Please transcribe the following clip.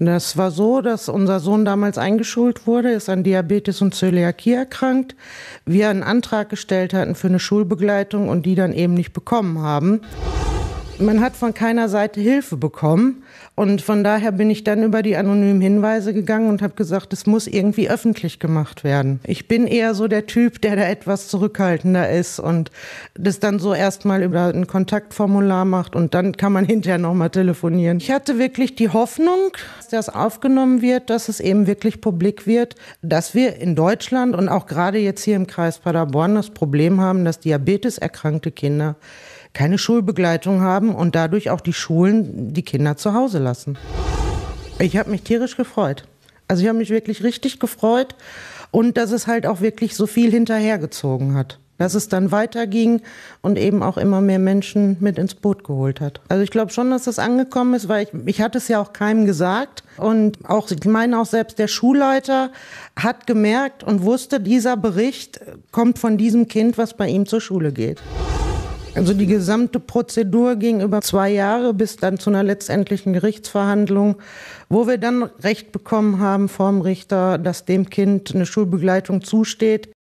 Das war so, dass unser Sohn damals eingeschult wurde, ist an Diabetes und Zöliakie erkrankt, wir einen Antrag gestellt hatten für eine Schulbegleitung und die dann eben nicht bekommen haben man hat von keiner Seite Hilfe bekommen. Und von daher bin ich dann über die anonymen Hinweise gegangen und habe gesagt, es muss irgendwie öffentlich gemacht werden. Ich bin eher so der Typ, der da etwas zurückhaltender ist und das dann so erstmal über ein Kontaktformular macht und dann kann man hinterher nochmal telefonieren. Ich hatte wirklich die Hoffnung, dass das aufgenommen wird, dass es eben wirklich publik wird, dass wir in Deutschland und auch gerade jetzt hier im Kreis Paderborn das Problem haben, dass diabeteserkrankte Kinder keine Schulbegleitung haben und dadurch auch die Schulen die Kinder zu Hause lassen. Ich habe mich tierisch gefreut. Also ich habe mich wirklich richtig gefreut und dass es halt auch wirklich so viel hinterhergezogen hat. Dass es dann weiterging und eben auch immer mehr Menschen mit ins Boot geholt hat. Also ich glaube schon, dass das angekommen ist, weil ich, ich hatte es ja auch keinem gesagt. Und auch, ich meine auch selbst der Schulleiter hat gemerkt und wusste, dieser Bericht kommt von diesem Kind, was bei ihm zur Schule geht. Also die gesamte Prozedur ging über zwei Jahre bis dann zu einer letztendlichen Gerichtsverhandlung, wo wir dann Recht bekommen haben vom Richter, dass dem Kind eine Schulbegleitung zusteht.